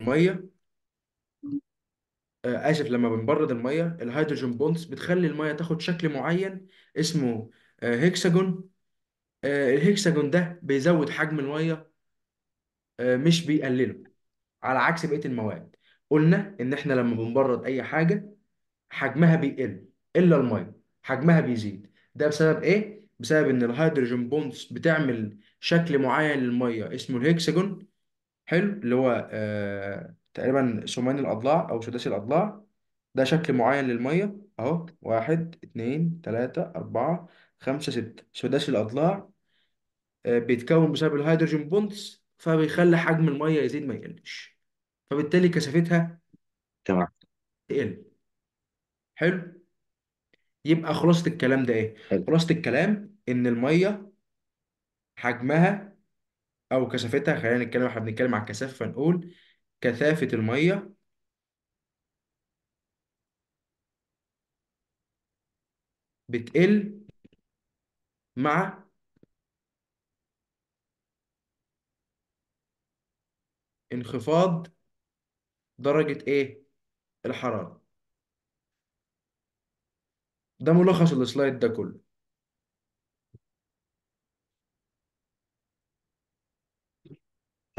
الميه آه، آسف لما بنبرد المية الهيدروجين بونز بتخلي المية تاخد شكل معين اسمه آه، هيكساجون آه، الهيكساجون ده بيزود حجم المية آه، مش بيقلله على عكس بقية المواد قلنا إن إحنا لما بنبرد أي حاجة حجمها بيقل إلا المية حجمها بيزيد ده بسبب إيه؟ بسبب إن الهيدروجين بونز بتعمل شكل معين للمية اسمه الهيكساجون حلو اللي هو آه، تقريبا ثمان الأضلاع أو سداسي الأضلاع ده شكل معين للمية أهو واحد اتنين تلاتة أربعة خمسة ستة سداسي الأضلاع آه، بيتكون بسبب الهيدروجين بوندز فبيخلي حجم المية يزيد ما يقلش فبالتالي كثافتها تمام تقل حلو يبقى خلاصة الكلام ده إيه؟ خلاصة الكلام إن المية حجمها او كثافتها خلينا نتكلم احنا بنتكلم على الكثافه فنقول كثافه الميه بتقل مع انخفاض درجة ايه الحرارة ده ملخص السلايد ده كله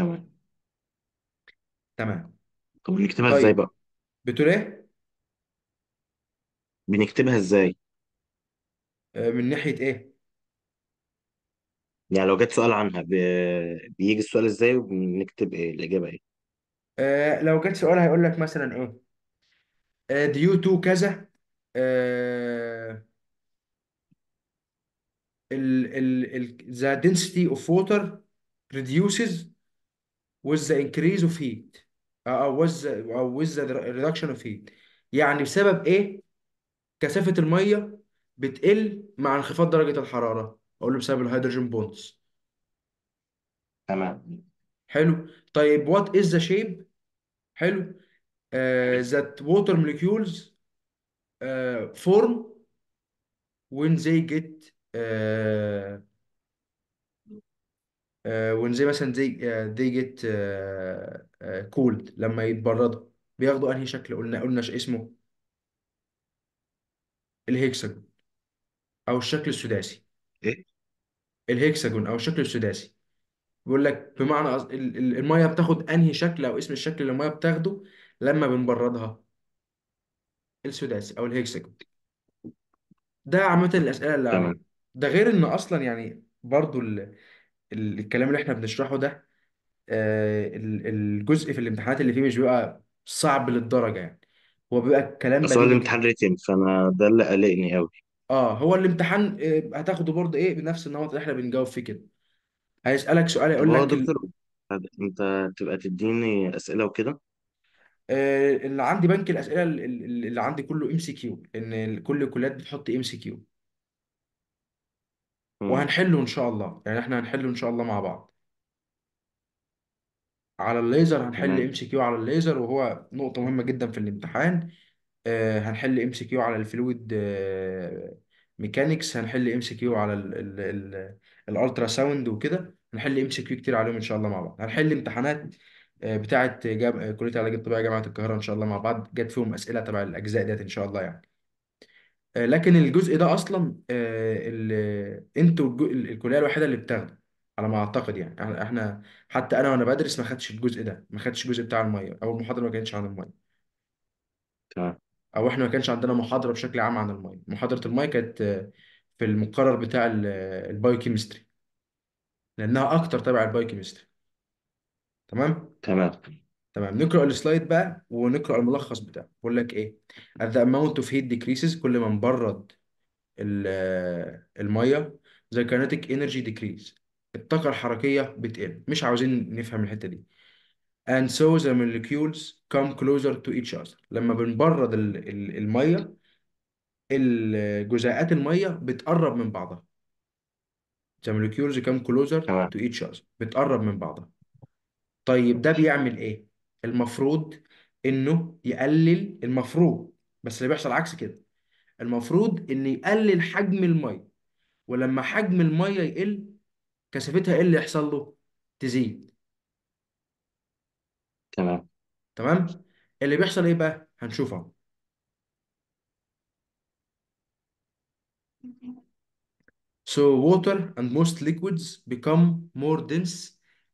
تمام تمام طب بنكتبها طيب. ازاي طيب بقى بتقول ايه بنكتبها ازاي آه، من ناحية ايه يعني لو جت سؤال عنها بيجي السؤال ازاي وبنكتب ايه الاجابه ايه آه، لو جت سؤال هيقول لك مثلا ايه ديو آه، تو كذا آه، ال ال ال the density of water reduces with the increase of heat او with the, او with the reduction of heat يعني بسبب ايه كثافه الميه بتقل مع انخفاض درجه الحراره اقول له بسبب الهيدروجين بونز تمام حلو طيب what is the shape حلو uh, that water molecules uh, form when they get uh, آه، وان زي مثلا زي آه، they get آه، cold لما يتبردوا بياخدوا انهي شكل قلنا قلنا اسمه الهكسجون او الشكل السداسي ايه الهكسجون او الشكل السداسي بيقول لك بمعنى المايه الميه بتاخد انهي شكل او اسم الشكل اللي الميه بتاخده لما بنبردها السداسي او الهكسجون ده عامة الأسئلة اللي عليه ده غير إن أصلا يعني برضو ال- الكلام اللي احنا بنشرحه ده آه، الجزء في الامتحانات اللي فيه مش بيبقى صعب للدرجة يعني هو بيبقى كلام اصل هو بديهي الامتحان ريتن فانا ده اللي قلقني قوي اه هو الامتحان آه، هتاخده برضه ايه بنفس النمط اللي احنا بنجاوب فيه كده هيسألك سؤال طب يقول هو يا لك ال- دكتور انت تبقى تديني اسئله وكده آه، اللي عندي بنك الأسئلة اللي عندي كله ام سي كيو ان كل الكليات بتحط ام سي كيو وهنحله ان شاء الله يعني احنا هنحله ان شاء الله مع بعض على الليزر هنحل تمام ام سي كيو على الليزر وهو نقطة مهمة جدا في الامتحان آه، هنحل ام سي كيو على الفلويد ميكانيكس آه، هنحل ام سي كيو على الالترا ساوند وكده هنحل ام سي كيو كتير عليهم ان شاء الله مع بعض هنحل امتحانات بتاعت آه، بتاعة جام... كلية علاج الطبيعي جامعة القاهرة ان شاء الله مع بعض جت فيهم اسئلة تبع الاجزاء ديت ان شاء الله يعني آه، لكن الجزء ده اصلا آه، انتوا الكليه الوحيده اللي بتاخده على ما اعتقد يعني إحنا- يعني احنا حتي انا وانا بدرس ما خدتش الجزء ده ما خدتش الجزء بتاع الميه او المحاضره ما كانتش عن الميه تمام او احنا ما كانش عندنا محاضره بشكل عام عن الميه محاضره الميه كانت آه، في المقرر بتاع البايوكيمستري لانها اكتر تبع البايوكيمستري تمام تمام تمام نقرا السلايد بقى ونقرا الملخص بتاعه بيقول لك ايه as the amount of heat decreases كل ما نبرد آه، الميه the kinetic energy decrease الطاقه الحركيه بتقل مش عاوزين نفهم الحته دي and so the molecules come closer to each other لما بنبرد الميه الجزيئات الميه بتقرب من بعضها the molecules come closer to each other بتقرب من بعضها طيب ده بيعمل ايه المفروض انه يقلل المفروض بس اللي بيحصل عكس كده المفروض ان يقلل حجم الميه ولما حجم الميه يقل كثافتها ايه اللي يحصل له تزيد تمام تمام اللي بيحصل ايه بقى هنشوفه So water and most liquids become more dense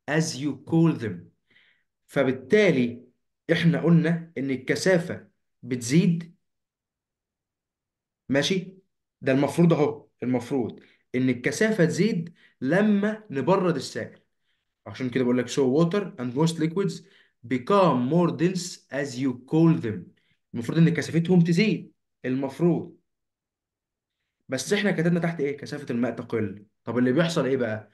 as you cool them فبالتالي احنا قلنا ان الكثافة بتزيد ماشي ده المفروض اهو المفروض ان الكثافة تزيد لما نبرد السائل عشان كده بقول لك so water and most liquids become more dense as you cool them المفروض ان كثافتهم تزيد المفروض بس احنا كتبنا تحت ايه كثافة الماء تقل طب اللي بيحصل ايه بقى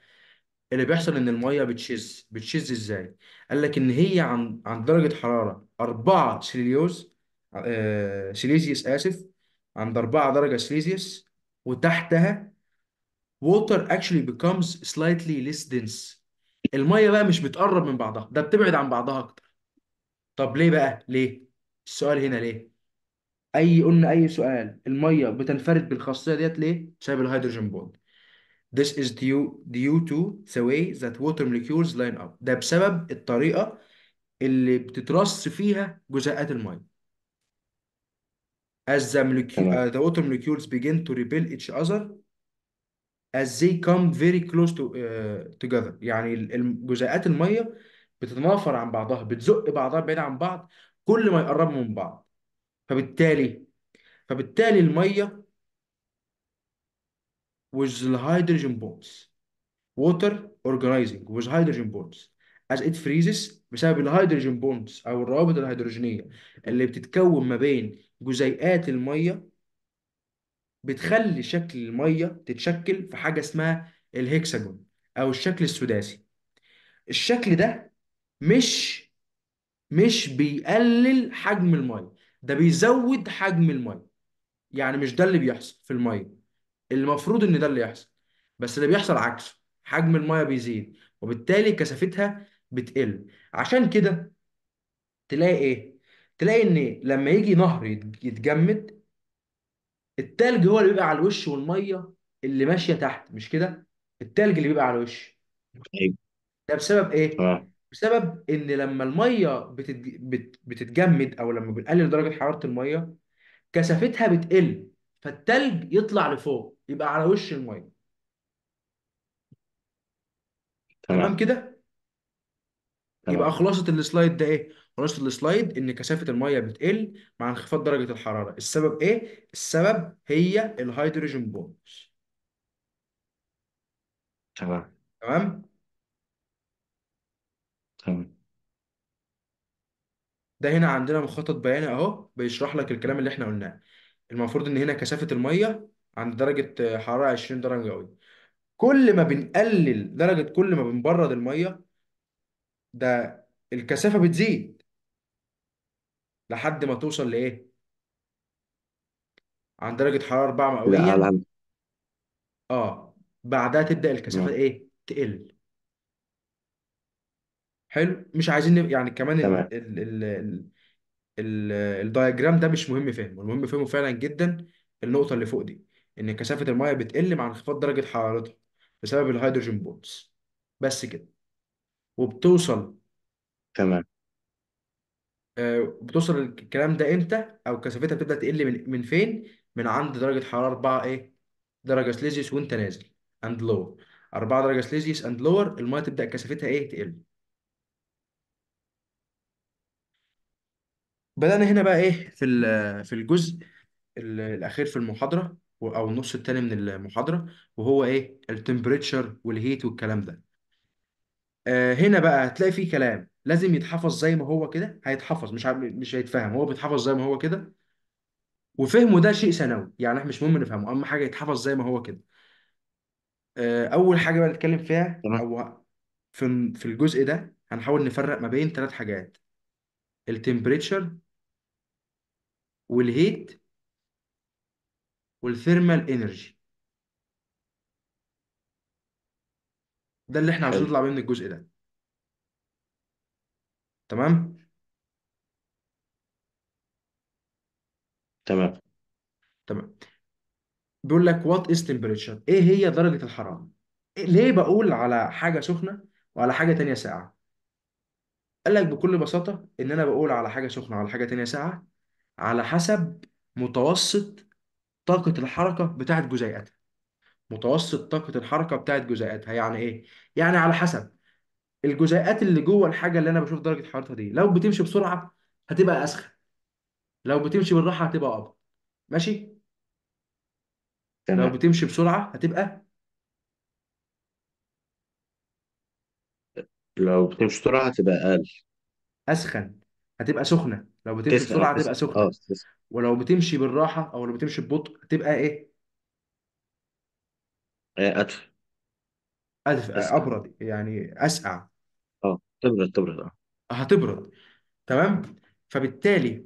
اللي بيحصل ان الميه بتشز بتشز ازاي قال لك ان هي عن عن درجه حراره 4 سيليوز آه سيليزيوس اسف عند 4 درجه سيليزيوس وتحتها water actually becomes slightly less dense الميه بقى مش بتقرب من بعضها ده بتبعد عن بعضها اكتر طب ليه بقى ليه السؤال هنا ليه اي قلنا اي سؤال الميه بتنفرد بالخاصيه ديت ليه بسبب الهيدروجين بوند This is due, due to the way that water molecules line up ده بسبب الطريقة اللي بتترص فيها جزيئات المية as the, molecule, uh, the water molecules begin to repel each other as they come very close to uh, together يعني جزيئات المية بتتنافر عن بعضها بتزق بعضها بعيد عن بعض كل ما يقربوا من بعض فبالتالي فبالتالي المية with hydrogen bonds water organizing with hydrogen bonds as it freezes بسبب الهيدروجين بوندز او الروابط الهيدروجينيه اللي بتتكون ما بين جزيئات الميه بتخلي شكل الميه تتشكل في حاجه اسمها الهكساجون او الشكل السداسي الشكل ده مش مش بيقلل حجم الميه ده بيزود حجم الميه يعني مش ده اللي بيحصل في الميه المفروض ان ده اللي يحصل بس اللي بيحصل عكسه حجم الميه بيزيد وبالتالي كثافتها بتقل عشان كده تلاقي ايه تلاقي ان لما يجي نهر يتجمد التلج هو اللي بيبقى على الوش والميه اللي ماشيه تحت مش كده التلج اللي بيبقى على الوش أيوه. ده بسبب ايه آه. بسبب ان لما الميه بتتجمد او لما بنقلل درجه حراره الميه كثافتها بتقل فالتلج يطلع لفوق يبقى على وش الميه تمام تمام كده يبقى خلاصة السلايد ده ايه خلاصة السلايد ان كثافة الميه بتقل مع انخفاض درجة الحرارة السبب ايه السبب هي الهيدروجين بوند تمام تمام تمام ده هنا عندنا مخطط بياني اهو بيشرح لك الكلام اللي احنا قلناه المفروض ان هنا كثافة الميه عند درجة حرارة 20 درجة مئوية كل ما بنقلل درجة كل ما بنبرد المية ده الكثافة بتزيد لحد ما توصل لإيه؟ عند درجة حرارة 4 لا مئوية لا اه بعدها تبدأ الكثافة إيه؟ تقل حلو مش عايزين نب- يعني كمان ال تمام ال ال ال ال- الدايجرام ده مش مهم فهمه المهم فهمه فعلا جدا النقطة اللي فوق دي إن كثافة المية بتقل مع انخفاض درجة حرارتها بسبب الهيدروجين بونز بس كده وبتوصل تمام آه، بتوصل الكلام ده امتى او كثافتها بتبدا تقل من من فين من عند درجه حراره 4 ايه درجه سليزيوس وانت نازل اند لور 4 درجه سليزيوس اند لور الميه تبدا كثافتها ايه تقل بدانا هنا بقى ايه في في الجزء الاخير في المحاضره او النص التاني من المحاضره وهو ايه التمبريتشر والهيت والكلام ده آه، هنا بقى هتلاقي فيه كلام لازم يتحفظ زي ما هو كده هيتحفظ مش مش هيتفهم هو بيتحفظ زي ما هو كده وفهمه ده شيء ثانوي يعني احنا مش مهم نفهمه اهم حاجه يتحفظ زي ما هو كده آه، اول حاجه بقى نتكلم فيها تمام او في في الجزء ده هنحاول نفرق ما بين ثلاث حاجات التمبريتشر والهيت والثيرمال انرجي ده اللي احنا عاوزين نطلع بيه من الجزء ده تمام تمام تمام بيقول لك وات از temperature ايه هي درجة الحرارة إيه- ليه بقول على حاجة سخنة وعلى حاجة تانية ساقعة قال لك بكل بساطة ان انا بقول على حاجة سخنة وعلى حاجة تانية ساقعة على حسب متوسط طاقة الحركة بتاعت جزيئاتها متوسط طاقة الحركة بتاعت جزيئاتها يعني إيه؟ يعني على حسب الجزيئات اللي جوه الحاجة اللي أنا بشوف درجة حرارتها دي لو بتمشي بسرعة هتبقى أسخن لو بتمشي بالراحة هتبقى أبطأ ماشي؟ لو تمام بتمشي بسرعة هتبقى لو بتمشي بسرعة هتبقى أقل أسخن هتبقى سخنة لو بتمشي تسخن بسرعه تبقى تسخن سخنه اه ولو بتمشي بالراحه او لو بتمشي ببطء تبقى ايه آه، أدفى أدف آه، ابرد يعني اسقع اه تبرد تبرد اه هتبرد تمام فبالتالي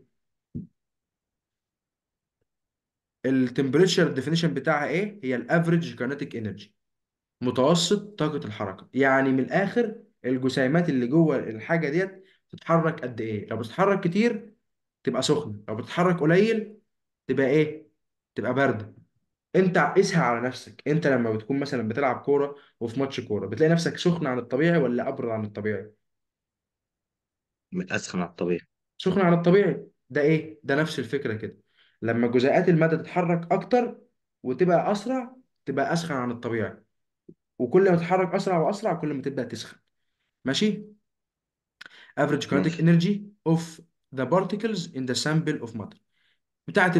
التمبريتشر ديفينيشن بتاعها ايه هي الافريج كاينيتيك انرجي متوسط طاقه الحركه يعني من الاخر الجسيمات اللي جوه الحاجه ديت تتحرك قد ايه لو بتتحرك كتير تبقى سخنه لو بتتحرك قليل تبقى ايه تبقى بارده انت قيسها على نفسك انت لما بتكون مثلا بتلعب كوره وفي ماتش كوره بتلاقي نفسك سخن عن الطبيعي ولا ابرد عن الطبيعي اسخن على الطبيعي سخن عن الطبيعي ده ايه ده نفس الفكره كده لما جزيئات الماده تتحرك اكتر وتبقى اسرع تبقى اسخن عن الطبيعي وكل ما تتحرك اسرع واسرع كل ما تبدا تسخن ماشي average kinetic ماشي energy of the particles in the sample of matter بتاعة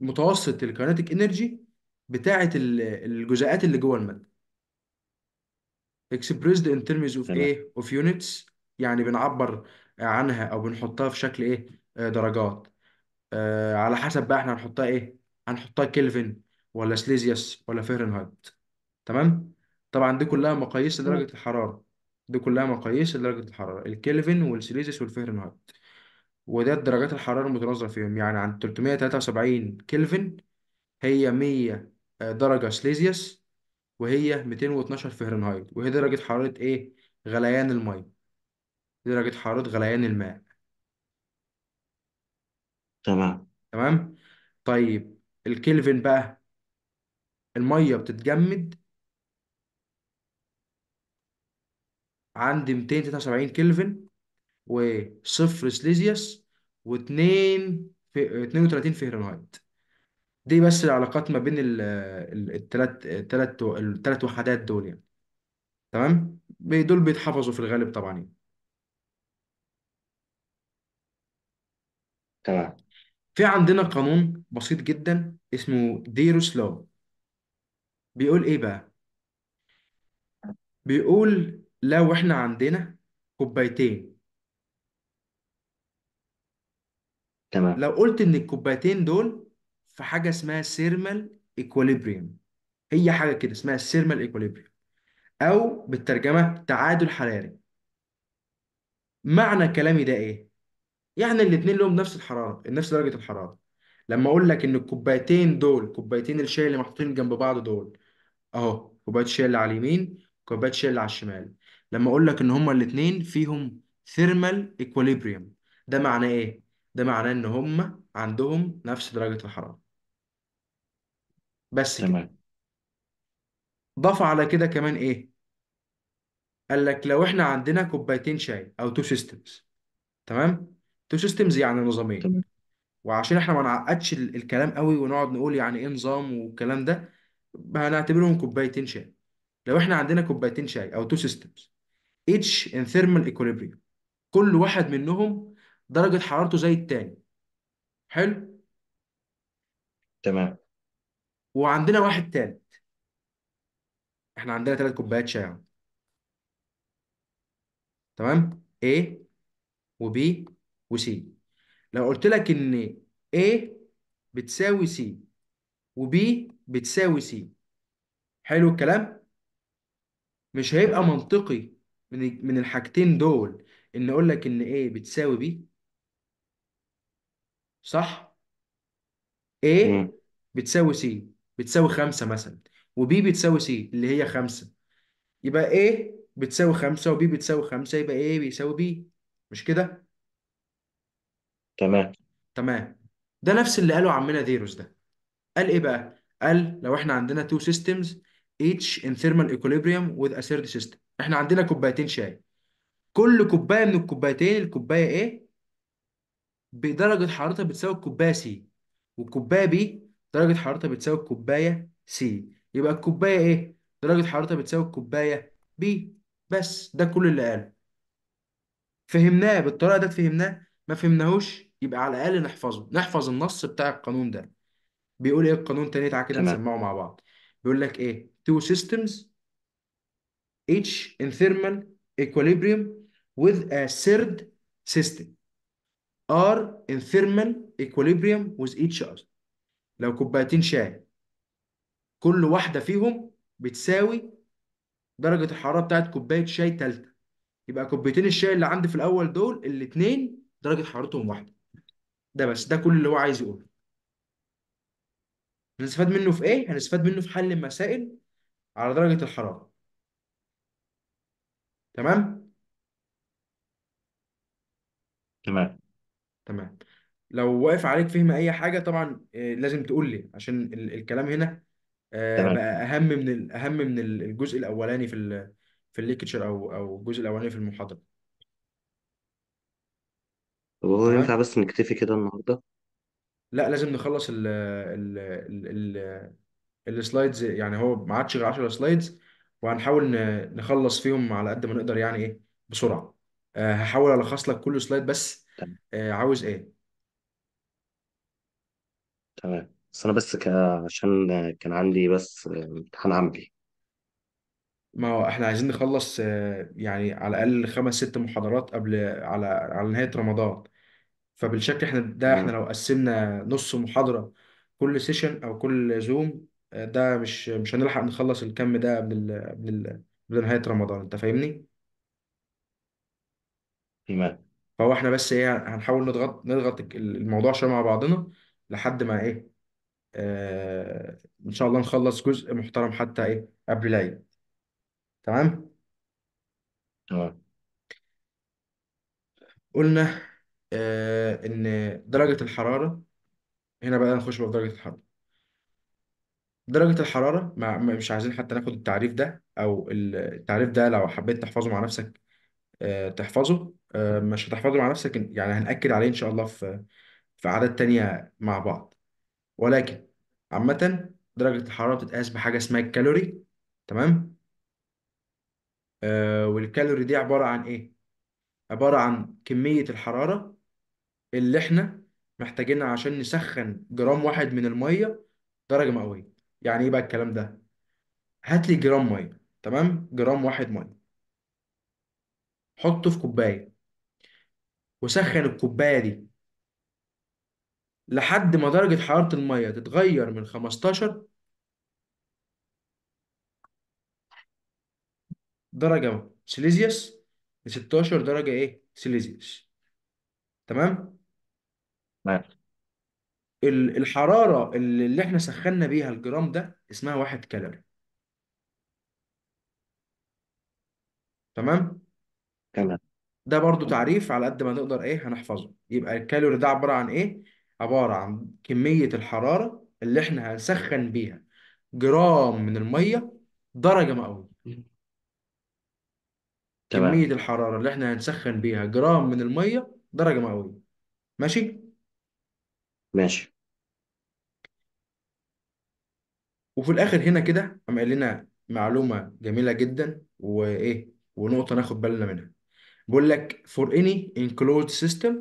متوسط الكينيتيك انرجي بتاعة الجزيئات اللي جوه المادة expressed in terms of a ايه of units يعني بنعبر عنها او بنحطها في شكل ايه آه، درجات آه، على حسب بقى احنا هنحطها ايه هنحطها كلفن ولا سليزيوس ولا فهرنهايت تمام طبعا دي كلها مقاييس لدرجة الحرارة دي كلها مقاييس لدرجة الحرارة الكلفن والسيليزيوس والفهرنهايت وده درجات الحرارة المتناظرة فيهم يعني عند 373 كلفن هي 100 آه، درجة سيليزيوس وهي 212 فهرنهايت وهي درجة حرارة ايه غليان المية درجة حرارة غليان الماء تمام تمام طيب الكلفن بقى المية بتتجمد عندي 273 كلفن وصفر سليزيوس واثنين في 32 فهرنهايت دي بس العلاقات ما بين الثلاث الثلاث الثلاث وحدات دول يعني تمام دول بيتحفظوا في الغالب طبعا يعني. تمام في عندنا قانون بسيط جدا اسمه ديروس لو بيقول ايه بقى بيقول لو احنا عندنا كوبايتين تمام لو قلت ان الكوبايتين دول في حاجه اسمها سيرمال ايكوليبريم هي حاجه كده اسمها سيرمال ايكوليبريم او بالترجمه تعادل حراري معنى كلامي ده ايه يعني الاتنين لهم نفس الحراره نفس درجه الحراره لما اقول لك ان الكوبايتين دول كوبايتين الشاي اللي محطوطين جنب بعض دول اهو كوبايه الشاي اللي على اليمين كوبايه الشاي اللي على الشمال لما اقول لك ان هما الاتنين فيهم ثيرمال ايكوليبريم ده معناه ايه ده معناه ان هما عندهم نفس درجة الحرارة بس كده تمام ضاف على كده كمان ايه قال لك لو احنا عندنا كوبايتين شاي او تو سيستمز تمام تو سيستمز يعني نظامين تمام وعشان احنا ما نعقدش الكلام قوي ونقعد نقول يعني ايه نظام والكلام ده هنعتبرهم كوبايتين شاي لو احنا عندنا كوبايتين شاي او تو سيستمز اتش in thermal equilibrium كل واحد منهم درجة حرارته زي التاني حلو تمام وعندنا واحد تالت احنا عندنا تلات كوبايات شاي تمام A وB وC لو قلت لك ان A بتساوي C وB بتساوي C حلو الكلام مش هيبقى منطقي من من الحاجتين دول ان اقول لك ان A بتساوي B صح A مم. بتساوي C بتساوي 5 مثلا وB بتساوي C اللي هي 5 يبقى A بتساوي 5 وB بتساوي 5 يبقى A بيساوي B مش كده تمام تمام ده نفس اللي قاله عمنا ديروس ده قال ايه بقى قال لو احنا عندنا two systems each in thermal equilibrium with a third system احنا عندنا كوبايتين شاي كل كوبايه من الكوبايتين الكوبايه ايه بدرجه حرارتها بتساوي الكوبايه سي والكوبايه بي درجه حرارتها بتساوي الكوبايه سي يبقى الكوبايه ايه درجه حرارتها بتساوي الكوبايه بي بس ده كل اللي قاله فهمناه بالطريقه دي فهمناه ما فهمناهوش يبقى على الاقل نحفظه نحفظ النص بتاع القانون ده بيقول ايه القانون تاني تعالى كده تمام نسمعه مع بعض بيقول لك ايه two systems each in thermal equilibrium with a third system are in thermal equilibrium with each other لو كوبايتين شاي كل واحدة فيهم بتساوي درجة الحرارة بتاعت كوباية شاي تالتة يبقى كوبايتين الشاي اللي عندي في الأول دول الاتنين درجة حرارتهم واحدة ده بس ده كل اللي هو عايز يقوله هنستفاد منه في ايه؟ هنستفاد منه في حل المسائل على درجة الحرارة تمام تمام تمام لو واقف عليك فهم اي حاجه طبعا آه، لازم تقول لي عشان الكلام هنا آه، تمام بقى اهم من اهم من الجزء الاولاني في في الليكتشر او او الجزء الاولاني في المحاضره طب هو تمام ينفع بس نكتفي كده النهارده لا لازم نخلص ال ال ال- السلايدز يعني هو ما عادش غير 10 سلايدز وهنحاول نخلص فيهم على قد ما نقدر يعني ايه بسرعه آه، هحاول الخص لك كل سلايد بس آه، عاوز ايه تمام. بس انا بس عشان كان عندي بس آه، امتحان عملي ما هو احنا عايزين نخلص يعني على الاقل خمس ست محاضرات قبل على على نهايه رمضان فبالشكل احنا ده احنا لو قسمنا نص محاضره كل سيشن او كل زوم ده مش مش هنلحق نخلص الكم ده قبل قبل قبل نهاية رمضان انت فاهمني تمام فهو احنا بس ايه هنحاول نضغط نضغط الموضوع شوية مع بعضنا لحد ما ايه آه ان شاء الله نخلص جزء محترم حتى ايه قبل العيد تمام تمام قلنا آه ان درجة الحرارة هنا بقى نخش بقى في درجة الحرارة درجة الحرارة ما مش عايزين حتى ناخد التعريف ده أو التعريف ده لو حبيت تحفظه مع نفسك آه، تحفظه آه، مش هتحفظه مع نفسك يعني هنأكد عليه إن شاء الله في في عادات تانية مع بعض ولكن عامة درجة الحرارة بتتقاس بحاجة اسمها الكالوري تمام آه، والكالوري دي عبارة عن إيه؟ عبارة عن كمية الحرارة اللي إحنا محتاجينها عشان نسخن جرام واحد من المية درجة مئوية يعني ايه بقى الكلام ده هات لي جرام ميه تمام جرام واحد ميه حطه في كوبايه وسخن الكوبايه دي لحد ما درجه حراره الميه تتغير من 15 درجه سيليزيوس ل 16 درجه ايه سيليزيوس تمام؟ تمام ماشي الحرارة اللي اللي احنا سخنا بيها الجرام ده اسمها واحد كالوري تمام تمام ده برضو تعريف على قد ما نقدر ايه هنحفظه يبقى الكالوري ده عبارة عن ايه عبارة عن كمية الحرارة اللي احنا هنسخن بيها جرام من المية درجة مئوية تمام كمية الحرارة اللي احنا هنسخن بيها جرام من المية درجة مئوية ماشي ماشي وفي الاخر هنا كده قام قال لنا معلومه جميله جدا وايه ونقطه ناخد بالنا منها بيقول لك for any enclosed system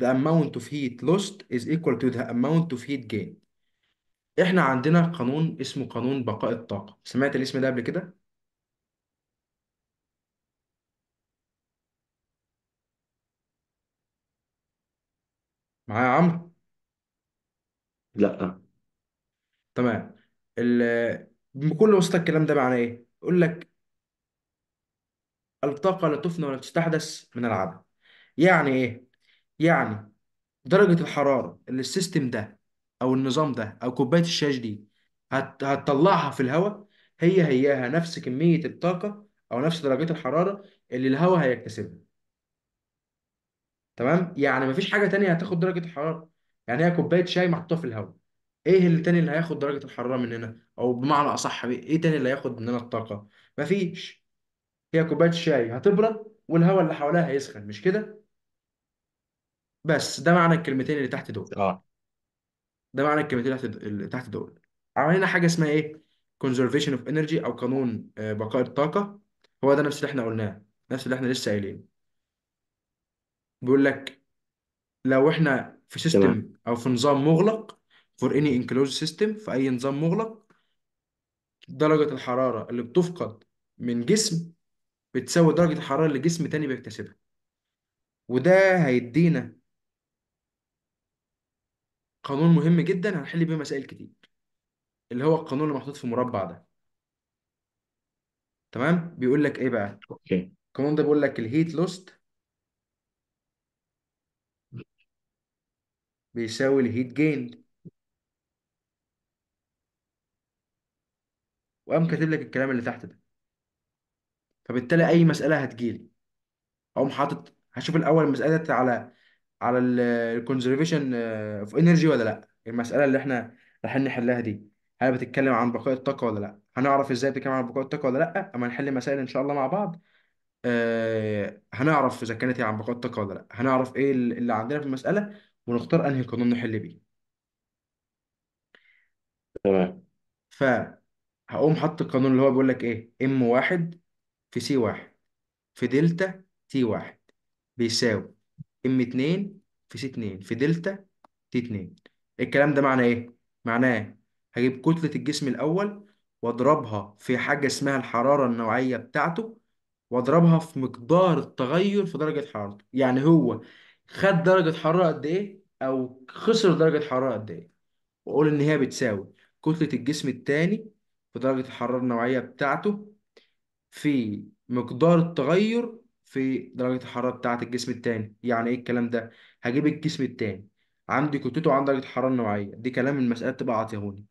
the amount of heat lost is equal to the amount of heat gained احنا عندنا قانون اسمه قانون بقاء الطاقه سمعت الاسم ده قبل كده معايا يا عمرو لا تمام بكل بساطة الكلام ده معناه إيه؟ يقول لك الطاقة لا تفنى ولا تستحدث من العدم يعني إيه؟ يعني درجة الحرارة اللي السيستم ده أو النظام ده أو كوباية الشاش دي هتطلعها في الهواء هي هياها نفس كمية الطاقة أو نفس درجات الحرارة اللي الهواء هيكتسبها تمام؟ يعني مفيش حاجة تانية هتاخد درجة الحرارة يعني هي كوبايه شاي محطوطه في الهواء ايه اللي تاني اللي هياخد درجه الحراره مننا او بمعنى اصح ايه تاني اللي هياخد مننا الطاقه مفيش هي كوبايه شاي هتبرد والهواء اللي حواليها هيسخن مش كده بس ده معنى الكلمتين اللي تحت دول اه ده معنى الكلمتين اللي تحت اللي تحت دول عملنا حاجه اسمها ايه conservation of energy او قانون آه، بقاء الطاقه هو ده نفس اللي احنا قلناه نفس اللي احنا لسه قايلينه بيقول لك لو احنا في سيستم تمام او في نظام مغلق فور اني انكلوز سيستم في اي نظام مغلق درجة الحرارة اللي بتفقد من جسم بتساوي درجة الحرارة اللي جسم تاني بيكتسبها وده هيدينا قانون مهم جدا هنحل بيه مسائل كتير اللي هو القانون اللي محطوط في مربع ده تمام بيقول لك ايه بقى اوكي القانون ده بيقول لك الهيت لوست بيساوي الهيت جين وقام كاتب لك الكلام اللي تحت ده فبالتالي اي مساله هتجيلي اقوم حاطط هشوف الاول المساله دي على على الكونزرفيشن اوف انرجي ولا لا المساله اللي احنا رايحين نحلها دي هل بتتكلم عن بقاء الطاقه ولا لا هنعرف ازاي بتتكلم عن بقاء الطاقه ولا لا اما نحل مسائل ان شاء الله مع بعض آه، هنعرف اذا كانت هي عن بقاء الطاقه ولا لا هنعرف ايه اللي عندنا في المساله ونختار انهي قانون نحل بيه تمام ف هقوم حط القانون اللي هو بيقول لك ايه ام واحد في سي واحد في دلتا تي واحد بيساوي ام اتنين في سي اتنين في دلتا تي اتنين الكلام ده معناه ايه؟ معناه هجيب كتلة الجسم الأول واضربها في حاجة اسمها الحرارة النوعية بتاعته واضربها في مقدار التغير في درجة حرارته يعني هو خد درجة حرارة قد إيه أو خسر درجة حرارة قد إيه وأقول إن هي بتساوي كتلة الجسم التاني في درجة الحرارة النوعية بتاعته في مقدار التغير في درجة الحرارة بتاعة الجسم التاني يعني إيه الكلام ده هجيب الجسم التاني عندي كتلته وعندي درجة حرارة نوعية دي كلام المسألة تبقى عاطيهولي.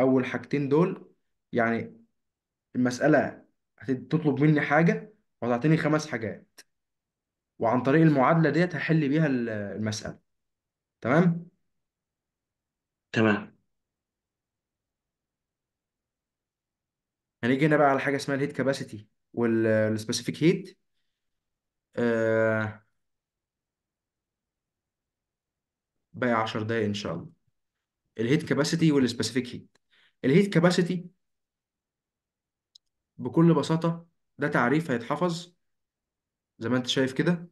أول حاجتين دول يعني المسألة هتطلب مني حاجة وهتعطيني خمس حاجات وعن طريق المعادله ديت هحل بيها المساله تمام تمام هنيجي هنا بقى على حاجه اسمها الهيت كاباسيتي والسبيسيفيك هيت آه باقي 10 دقايق ان شاء الله الهيت كاباسيتي والسبيسيفيك هيت الهيت كاباسيتي بكل بساطه ده تعريف هيتحفظ زي ما انت شايف كده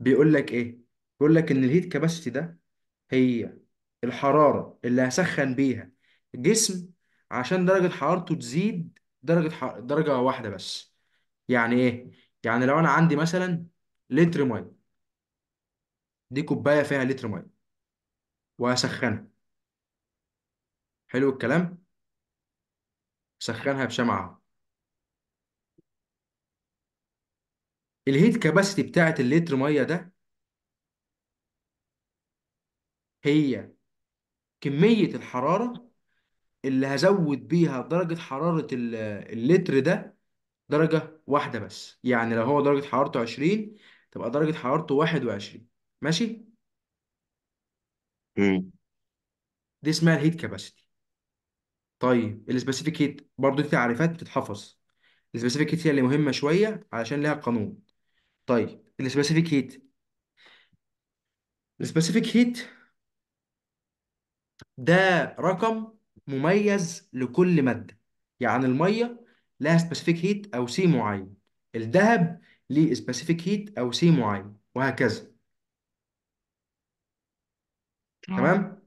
بيقول لك ايه بيقول لك ان الهيت كاباسيتي ده هي الحرارة اللي هسخن بيها الجسم عشان درجة حرارته تزيد درجة حر... درجة واحدة بس يعني ايه يعني لو انا عندي مثلا لتر ميه دي كوباية فيها لتر ميه وهسخنها حلو الكلام سخنها بشمعة الهيت كاباسيتي بتاعت اللتر ميه ده هي كمية الحرارة اللي هزود بيها درجة حرارة اللتر ده درجة واحدة بس يعني لو هو درجة حرارته 20 تبقى درجة حرارته 21 ماشي مم. دي اسمها الهيت كاباسيتي طيب السبيسيفيك هيت برضه دي تعريفات بتتحفظ السبيسيفيك هيت هي اللي مهمة شوية علشان ليها قانون طيب السبيسيفيك هيت السبيسيفيك هيت ده رقم مميز لكل مادة يعني المية لها سبيسيفيك هيت أو سي معين الذهب ليه سبيسيفيك هيت أو سي معين وهكذا تمام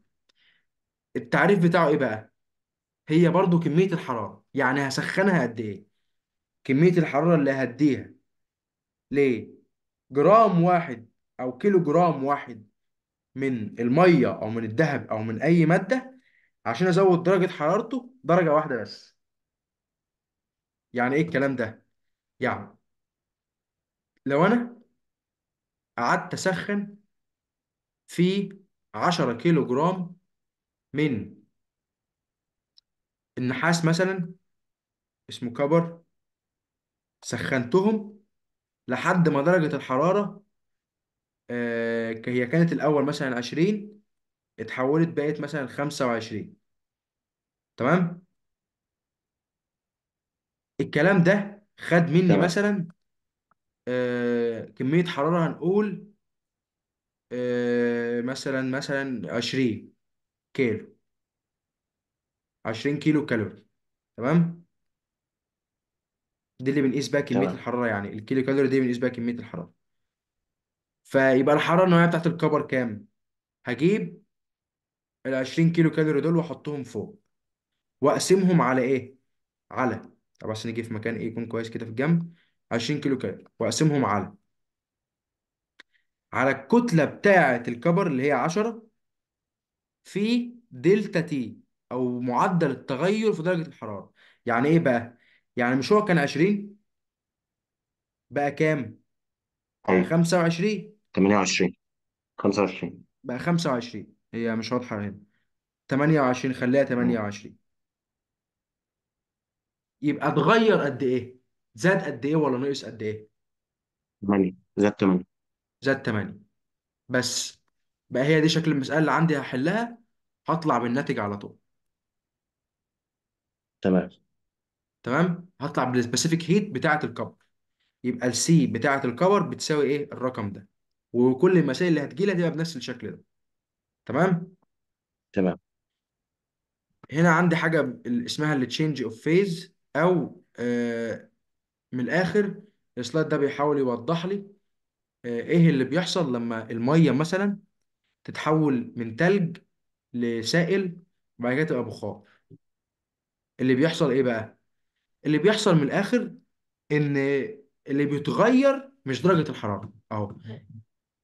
التعريف بتاعه إيه بقى هي برضو كمية الحرارة يعني هسخنها قد إيه كمية الحرارة اللي هديها ليه؟ جرام واحد أو كيلو جرام واحد من المية أو من الذهب أو من أي مادة عشان أزود درجة حرارته درجة واحدة بس يعني إيه الكلام ده؟ يعني لو أنا قعدت أسخن في عشرة كيلو جرام من النحاس مثلا اسمه كبر سخنتهم لحد ما درجة الحرارة آه، هي كانت الأول مثلا عشرين اتحولت بقت مثلا خمسة وعشرين تمام الكلام ده خد مني تمام مثلا آه، كمية حرارة هنقول آه، مثلا مثلا عشرين كيلو عشرين كيلو كالوري تمام دي اللي بنقيس بيها كمية تمام الحرارة يعني الكيلو كالوري دي بنقيس بيها كمية الحرارة فيبقى الحرارة النهائية بتاعت الكبر كام؟ هجيب ال 20 كيلو كالوري دول واحطهم فوق واقسمهم على ايه؟ على طب عشان نيجي في مكان ايه يكون كويس كده في الجنب 20 كيلو كالوري واقسمهم على على الكتلة بتاعة الكبر اللي هي 10 في دلتا تي او معدل التغير في درجة الحرارة يعني ايه بقى يعني مش هو كان 20 بقى كام بقى ايوه 25 28 25 بقى 25 هي مش واضحة هنا 28 خليها 28 يبقى اتغير قد ايه زاد قد ايه ولا نقص قد ايه 8 زاد 8 زاد 8 بس بقى هي دي شكل المسألة اللي عندي هحلها هطلع بالناتج على طول تمام تمام هطلع بالسبيسيفيك هيت بتاعه الكبر يبقى السي بتاعه الكبر بتساوي ايه الرقم ده وكل المسائل اللي هتجيلها تبقى بنفس الشكل ده تمام تمام هنا عندي حاجه اسمها التشينج اوف فيز او آه، من الاخر السلايد ده بيحاول يوضح لي آه، ايه اللي بيحصل لما الميه مثلا تتحول من تلج لسائل وبعد كده تبقى بخار اللي بيحصل ايه بقى اللي بيحصل من الاخر ان اللي بيتغير مش درجه الحراره اهو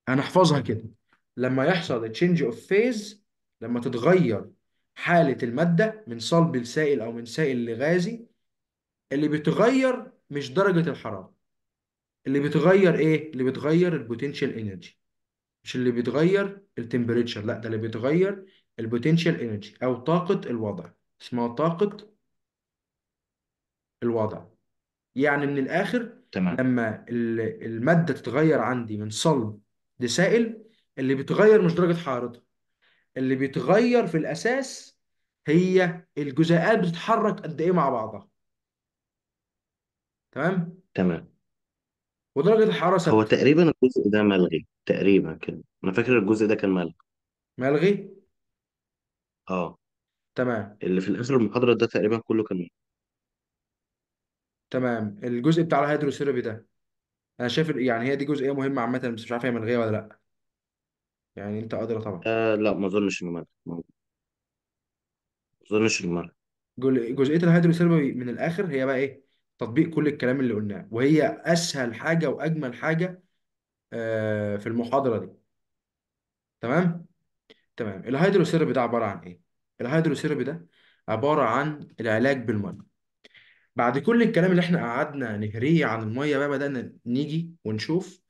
انا احفظها كده لما يحصل تشينج اوف فيز لما تتغير حاله الماده من صلب لسائل او من سائل لغازي اللي بيتغير مش درجه الحراره اللي بيتغير ايه اللي بيتغير البوتنشال انرجي مش اللي بيتغير التمبريتشر لا ده اللي بيتغير البوتنشال انرجي او طاقه الوضع اسمها طاقه الوضع يعني من الآخر تمام لما المادة تتغير عندي من صلب لسائل اللي بيتغير مش درجة حرارتها اللي بيتغير في الأساس هي الجزيئات بتتحرك قد إيه مع بعضها تمام تمام ودرجة الحرارة هو ثابتة تقريبا الجزء ده ملغي تقريبا كده انا فاكر الجزء ده كان ملغي ملغي اه تمام اللي في الاخر المحاضرة ده تقريبا كله كان ملغي تمام الجزء بتاع الهيدروثيرابي ده انا شايف يعني هي دي جزئيه مهمه عامه بس مش عارف هي ملغيه ولا لا يعني انت قادر طبعا آه لا ما اظنش انه ملغي ما اظنش انه ملغي جزئيه الهيدروثيرابي من الاخر هي بقى ايه تطبيق كل الكلام اللي قلناه وهي اسهل حاجه واجمل حاجه آه، في المحاضره دي تمام تمام الهيدروثيرابي ده عباره عن ايه الهيدروثيرابي ده عباره عن العلاج بالميه بعد كل الكلام اللي احنا قعدنا نهريه عن الميه بقى بدأنا نيجي ونشوف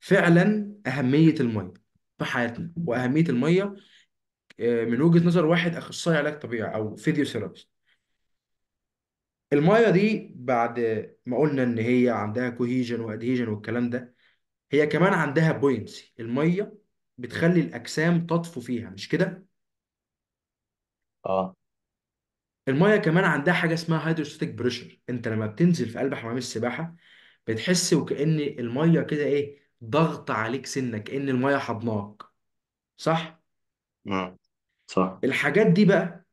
فعلا أهمية الميه في حياتنا وأهمية الميه آه، من وجهة نظر واحد أخصائي علاج طبيعي أو فيزيوثيرابيست الميه دي بعد ما قلنا إن هي عندها كوهيجن وأدهيجن والكلام ده هي كمان عندها بوينسي الميه بتخلي الأجسام تطفو فيها مش كده؟ اه المايه كمان عندها حاجه اسمها هيدروستاتيك بريشر انت لما بتنزل في قلب حمام السباحه بتحس وكأن المايه كده ايه ضغط عليك سنه كأن المايه حضناك صح نعم صح الحاجات دي بقى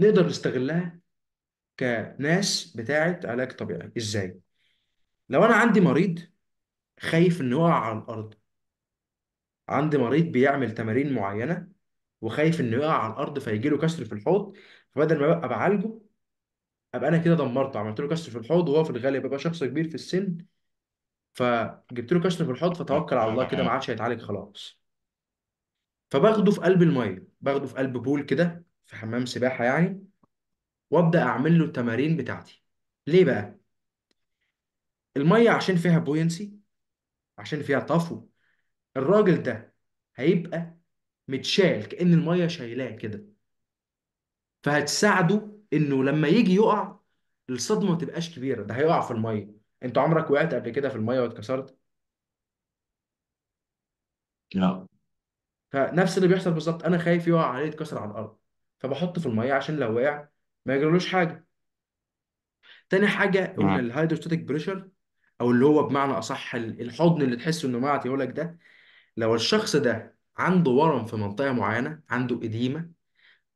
نقدر نستغلها كناس بتاعت علاج طبيعي ازاي لو انا عندي مريض خايف انه يقع على الارض عندي مريض بيعمل تمارين معينه وخايف انه يقع على الارض فيجيله كسر في الحوض فبدل ما ابقى بعالجه ابقى انا كده دمرته عملت له كسر في الحوض وهو في الغالب بقى شخص كبير في السن فجبت له كسر في الحوض فتوكل على الله كده ما عادش هيتعالج خلاص فباخده في قلب الميه باخده في قلب بول كده في حمام سباحه يعني وابدا اعمل له التمارين بتاعتي ليه بقى الميه عشان فيها بوينسي عشان فيها طفو الراجل ده هيبقى متشال كأن المية شايلاه كده فهتساعده انه لما يجي يقع الصدمه ما تبقاش كبيره ده هيقع في الميه انت عمرك وقعت قبل كده في الميه واتكسرت لا فنفس اللي بيحصل بالظبط انا خايف يقع عليه يتكسر على الارض فبحطه في الميه عشان لو وقع ما يجرالوش حاجه تاني حاجه قلنا الهايدروستاتيك الهيدروستاتيك بريشر او اللي هو بمعنى اصح الحضن اللي تحسه انه معت يقولك ده لو الشخص ده عنده ورم في منطقه معينه عنده اديمه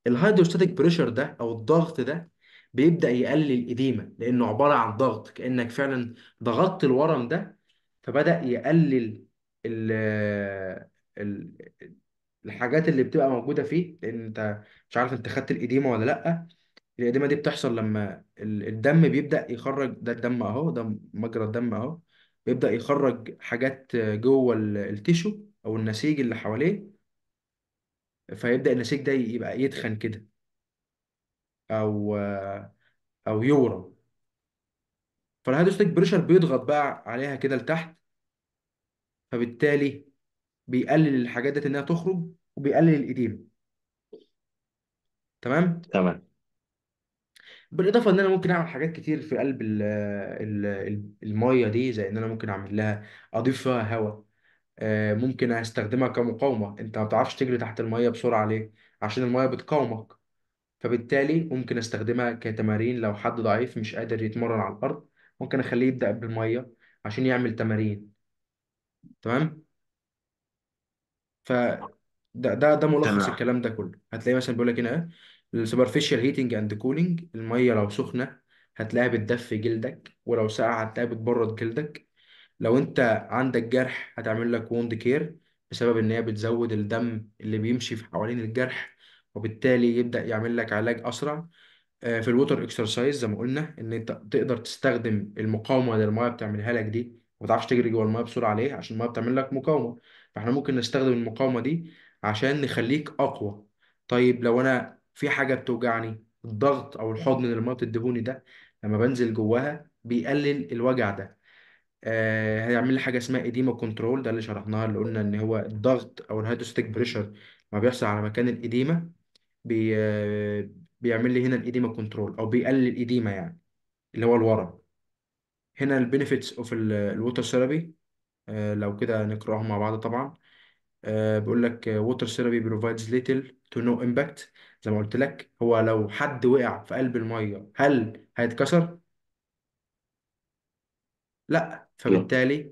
الهيدروستاتيك بريشر ده او الضغط ده بيبدأ يقلل إديمة لأنه عبارة عن ضغط كأنك فعلا ضغطت الورم ده فبدأ يقلل ال ال الحاجات اللي بتبقى موجودة فيه لأن أنت مش عارف أنت خدت الإديمة ولا لأ الإديمة دي بتحصل لما الدم بيبدأ يخرج ده الدم أهو ده مجرى الدم أهو بيبدأ يخرج حاجات جوه التيشو أو النسيج اللي حواليه فيبدأ النسيج ده يبقى يتخن كده او او يورم فالهيدروستاتيك بريشر بيضغط بقى عليها كده لتحت فبالتالي بيقلل الحاجات ديت انها تخرج وبيقلل الايديم تمام تمام بالاضافه ان انا ممكن اعمل حاجات كتير في قلب الميه دي زي ان انا ممكن اعمل لها اضيف فيها هواء آه، ممكن استخدمها كمقاومة انت ما بتعرفش تجري تحت المية بسرعة ليه عشان المية بتقاومك فبالتالي ممكن استخدمها كتمارين لو حد ضعيف مش قادر يتمرن على الأرض ممكن اخليه يبدأ بالمية عشان يعمل تمارين تمام ف ده ده ده ملخص تمام الكلام ده كله هتلاقي مثلا بيقول لك هنا ايه السوبرفيشال هيتنج اند كولينج الميه لو سخنه هتلاقيها بتدفي جلدك ولو ساقعه هتلاقيها بتبرد جلدك لو انت عندك جرح هتعمل لك ووند كير بسبب ان هي بتزود الدم اللي بيمشي في حوالين الجرح وبالتالي يبدأ يعمل لك علاج اسرع آه، في الوتر اكسرسايز زي ما قلنا ان انت تقدر تستخدم المقاومه اللي المايه بتعملها لك دي ما تعرفش تجري جوه المايه بسرعه عليه عشان المايه بتعمل لك مقاومه فاحنا ممكن نستخدم المقاومه دي عشان نخليك اقوى طيب لو انا في حاجه بتوجعني الضغط او الحضن اللي المايه بتديهوني ده لما بنزل جواها بيقلل الوجع ده آه، هيعمل لي حاجه اسمها ايديما كنترول ده اللي شرحناها اللي قلنا ان هو الضغط او الهيدروستاتيك بريشر ما بيحصل على مكان الايديما بي آه، بيعمل لي هنا الايديما كنترول او بيقلل الايديما يعني اللي هو الورم هنا البينيفيتس اوف الووتر ثيرابي لو كده نقراهم مع بعض طبعا آه، بيقول لك ووتر ثيرابي بروفايدز ليتل تو نو امباكت زي ما قلت لك هو لو حد وقع في قلب الميه هل هيتكسر؟ لا فبالتالي